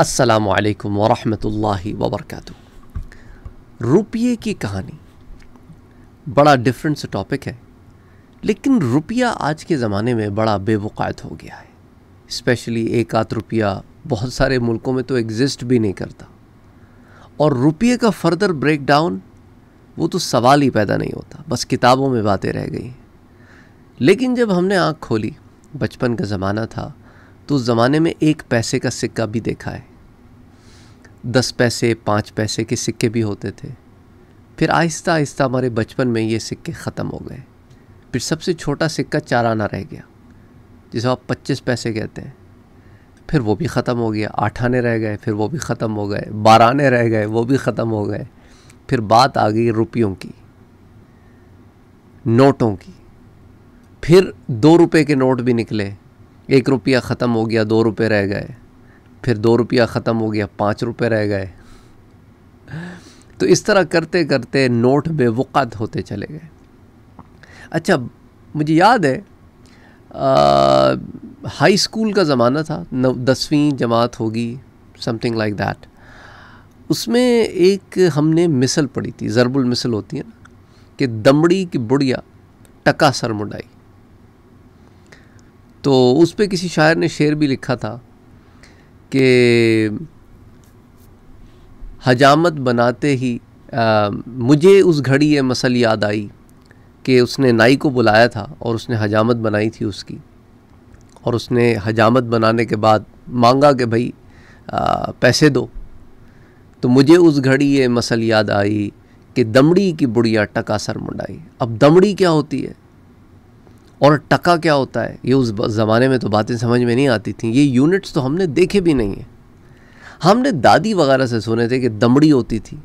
असलकम वरहमल वबरक रुपये की कहानी बड़ा डिफरेंट से टॉपिक है लेकिन रुपया आज के ज़माने में बड़ा बेवक़ात हो गया है स्पेशली एक आध रुपया बहुत सारे मुल्कों में तो एग्ज़िस्ट भी नहीं करता और रुपये का फर्दर ब्रेक डाउन वो तो सवाल ही पैदा नहीं होता बस किताबों में बातें रह गई लेकिन जब हमने आँख खोली बचपन का ज़माना था तो उस ज़माने में एक पैसे का सिक्का भी देखा है दस पैसे पाँच पैसे के सिक्के भी होते थे फिर आहिस्ता आहिस्ता हमारे बचपन में ये सिक्के ख़त्म हो गए फिर सबसे छोटा सिक्का चार आना रह गया जिसे आप पच्चीस पैसे कहते हैं फिर वो भी ख़त्म हो गया आठ आने रह गए फिर वो भी ख़त्म हो गए बारह आने रह गए वो भी ख़त्म हो गए फिर बात आ गई रुपयों की नोटों की फिर दो रुपए के नोट भी निकले एक रुपया ख़त्म हो गया दो रुपए रह गए फिर दो रुपया ख़त्म हो गया पाँच रुपये रह गए तो इस तरह करते करते नोट बेवक़त होते चले गए अच्छा मुझे याद है आ, हाई स्कूल का ज़माना था दसवीं जमात होगी समथिंग लाइक दैट उसमें एक हमने मिसल पढ़ी थी ज़रबुल मिसल होती है ना कि दमड़ी की बुढ़िया टका सर मुंडाई तो उस पर किसी शायर ने शेर भी लिखा था कि हजामत बनाते ही आ, मुझे उस घड़ी ये मसल याद आई कि उसने नाई को बुलाया था और उसने हजामत बनाई थी उसकी और उसने हजामत बनाने के बाद मांगा कि भाई आ, पैसे दो तो मुझे उस घड़ी ये मसल याद आई कि दमड़ी की बुढ़िया टका सर मुंडाई अब दमड़ी क्या होती है और टका क्या होता है ये उस ज़माने में तो बातें समझ में नहीं आती थी ये यूनिट्स तो हमने देखे भी नहीं हैं हमने दादी वगैरह से सुने थे कि दमड़ी होती थी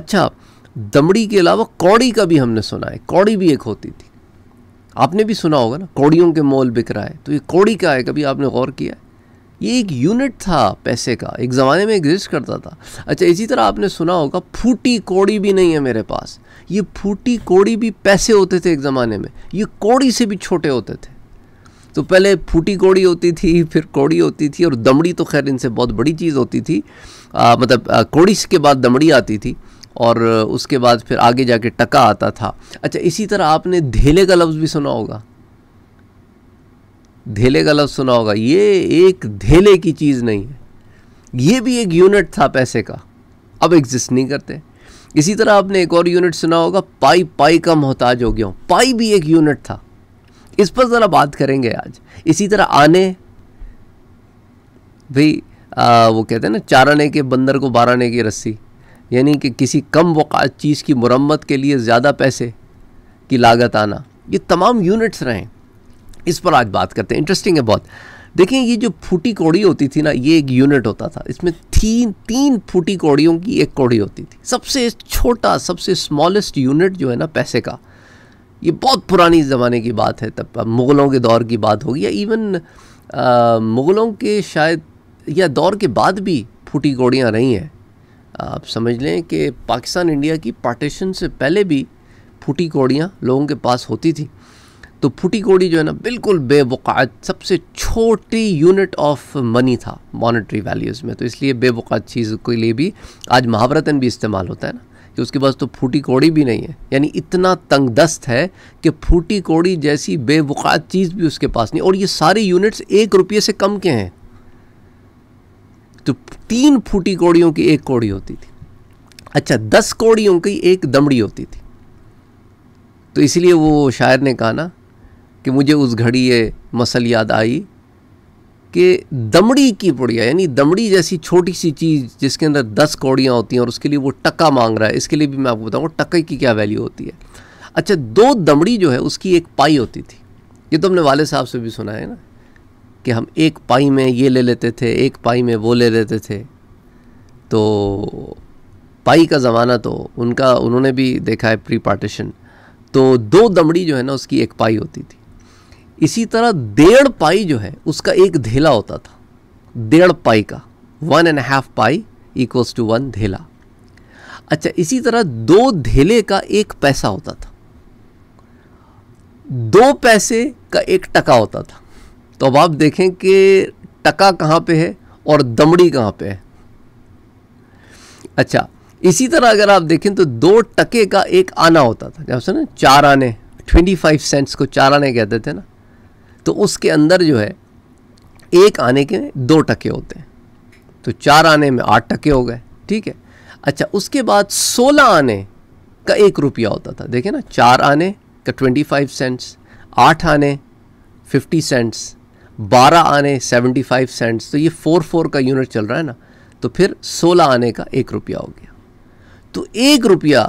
अच्छा दमड़ी के अलावा कौड़ी का भी हमने सुना है कौड़ी भी एक होती थी आपने भी सुना होगा ना कौड़ियों के मोल बिक रहा है तो ये कौड़ी क्या है कभी आपने गौर किया है ये एक यूनिट था पैसे का एक ज़माने में एग्जिस्ट करता था अच्छा इसी तरह आपने सुना होगा फूटी कोड़ी भी नहीं है मेरे पास ये फूटी कोड़ी भी पैसे होते थे एक ज़माने में ये कोड़ी से भी छोटे होते थे तो पहले फूटी कोड़ी होती थी फिर कोड़ी होती थी और दमड़ी तो खैर इनसे बहुत बड़ी चीज़ होती थी आ, मतलब आ, कोड़ी के बाद दमड़ी आती थी और उसके बाद फिर आगे जाके टका आता था अच्छा इसी तरह आपने धेले का लफ्ज़ भी सुना होगा धेले का लफ्ज़ सुना होगा ये एक धेले की चीज़ नहीं है ये भी एक यूनिट था पैसे का अब एग्जिस्ट नहीं करते इसी तरह आपने एक और यूनिट सुना होगा पाई पाई का मोहताज हो गया हूँ पाई भी एक यूनिट था इस पर ज़रा बात करेंगे आज इसी तरह आने भाई वो कहते हैं ना चाराने के बंदर को बाराने की रस्सी यानी कि किसी कम वक़ात चीज़ की मरम्मत के लिए ज़्यादा पैसे की लागत आना ये तमाम यूनिट्स रहें इस पर आज बात करते हैं इंटरेस्टिंग है बहुत देखें ये जो फूटी कौड़ी होती थी ना ये एक यूनिट होता था इसमें तीन तीन फूटी कौड़ियों की एक कौड़ी होती थी सबसे छोटा सबसे स्मॉलेस्ट यूनिट जो है ना पैसे का ये बहुत पुरानी ज़माने की बात है तब मुग़लों के दौर की बात होगी या इवन मुग़लों के शायद या दौर के बाद भी फूटी कौड़ियाँ रही हैं आप समझ लें कि पाकिस्तान इंडिया की पार्टीशन से पहले भी फूटी कौड़ियाँ लोगों के पास होती थी तो फूटी कोड़ी जो है ना बिल्कुल बेवकात सबसे छोटी यूनिट ऑफ मनी था मॉनेटरी वैल्यूज़ में तो इसलिए बेवकात चीज़ के लिए भी आज महावरतन भी इस्तेमाल होता है ना कि उसके पास तो फूटी कोड़ी भी नहीं है यानी इतना तंग दस्त है कि फूटी कोड़ी जैसी बेवकात चीज़ भी उसके पास नहीं और ये सारे यूनिट्स एक रुपये से कम के हैं तो तीन फूटी कोड़ियों की एक कोड़ी होती थी अच्छा दस कोड़ियों की एक दमड़ी होती थी तो इसलिए वो शायर ने कहा ना कि मुझे उस घड़ी ये मसल याद आई कि दमड़ी की पुड़िया यानी दमड़ी जैसी छोटी सी चीज़ जिसके अंदर दस कौड़ियाँ होती हैं और उसके लिए वो टक्का मांग रहा है इसके लिए भी मैं आपको बताऊँ टक्के की क्या वैल्यू होती है अच्छा दो दमड़ी जो है उसकी एक पाई होती थी ये तो हमने वाले साहब से भी सुना है ना कि हम एक पाई में ये ले लेते थे एक पाई में वो ले लेते थे तो पाई का ज़माना तो उनका उन्होंने भी देखा है प्री पार्टीशन तो दो दमड़ी जो है ना उसकी एक पाई होती थी इसी तरह डेढ़ पाई जो है उसका एक धेला होता था डेढ़ पाई का वन एंड हाफ पाई इक्वल्स टू वन धेला अच्छा इसी तरह दो धेले का एक पैसा होता था दो पैसे का एक टका होता था तो अब आप देखें कि टका कहाँ पे है और दमड़ी कहाँ पे है अच्छा इसी तरह अगर आप देखें तो दो टके का एक आना होता था जब सुना चार आने ट्वेंटी फाइव सेंट्स को चार आने कहते थे ना तो उसके अंदर जो है एक आने के दो टके होते हैं तो चार आने में आठ टके हो गए ठीक है अच्छा उसके बाद सोलह आने का एक रुपया होता था देखें ना चार आने का ट्वेंटी फाइव सेंट्स आठ आने फिफ्टी सेंट्स बारह आने सेवेंटी फाइव सेंट्स तो ये फोर फोर का यूनिट चल रहा है ना तो फिर सोलह आने का एक रुपया हो गया तो एक रुपया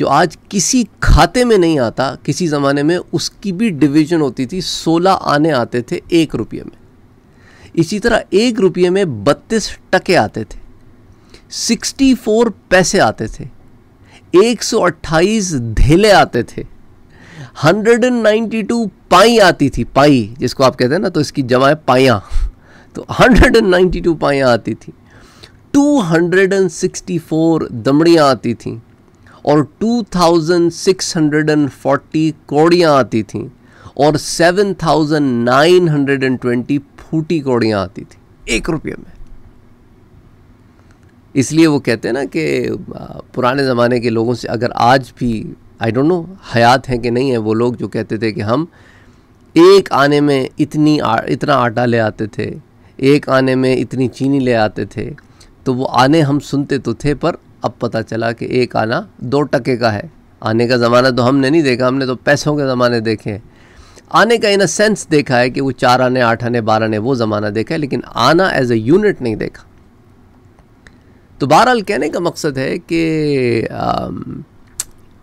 जो आज किसी खाते में नहीं आता किसी ज़माने में उसकी भी डिवीजन होती थी सोलह आने आते थे एक रुपये में इसी तरह एक रुपये में बत्तीस टके आते थे सिक्सटी फोर पैसे आते थे एक सौ अट्ठाईस धेले आते थे हंड्रेड एंड नाइन्टी टू पाई आती थी पाई जिसको आप कहते हैं ना तो इसकी जमा है पाइयाँ तो हंड्रेड एंड नाइन्टी टू पाइयाँ आती थी two hundred and sixty four दमड़ियाँ आती थी और 2640 कौड़ियाँ आती थीं और 7920 फूटी कौड़ियाँ आती थी एक रुपये में इसलिए वो कहते हैं ना कि पुराने ज़माने के लोगों से अगर आज भी आई डोंट नो हयात हैं कि नहीं है वो लोग जो कहते थे कि हम एक आने में इतनी आ, इतना आटा ले आते थे एक आने में इतनी चीनी ले आते थे तो वो आने हम सुनते तो थे पर अब पता चला कि एक आना दो टके का है आने का ज़माना तो हमने नहीं देखा हमने तो पैसों के ज़माने देखे हैं आने का इन सेंस देखा है कि वो चार आने आठ आने बारह आने वो ज़माना देखा है लेकिन आना एज ए यूनिट नहीं देखा तो बहरहाल कहने का मकसद है कि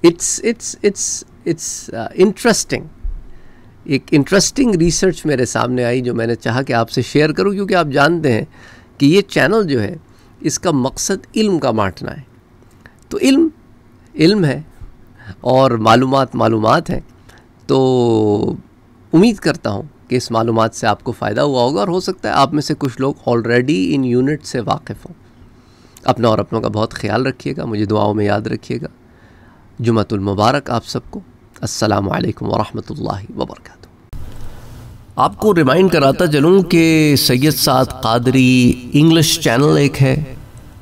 it's it's it's it's interesting एक इंटरेस्टिंग रिसर्च मेरे सामने आई जो मैंने चाहा कि आपसे शेयर करूं क्योंकि आप जानते हैं कि ये चैनल जो है इसका मकसद इल्म का बांटना है तो इल्म इल्म है और मालूम मालूम हैं तो उम्मीद करता हूँ कि इस मालूम से आपको फ़ायदा हुआ होगा और हो सकता है आप में से कुछ लोग ऑलरेडी इन यूनिट से वाकिफ़ हों अपना और अपनों का बहुत ख्याल रखिएगा मुझे दुआओं में याद रखिएगा जुमतुल मुबारक आप सबको अस्सलाम वालेकुम वरहमतुल्लाहि आपको रिमाइंड कराता चलूँ कि सैयद साद कादरी इंग्लिश चैनल एक है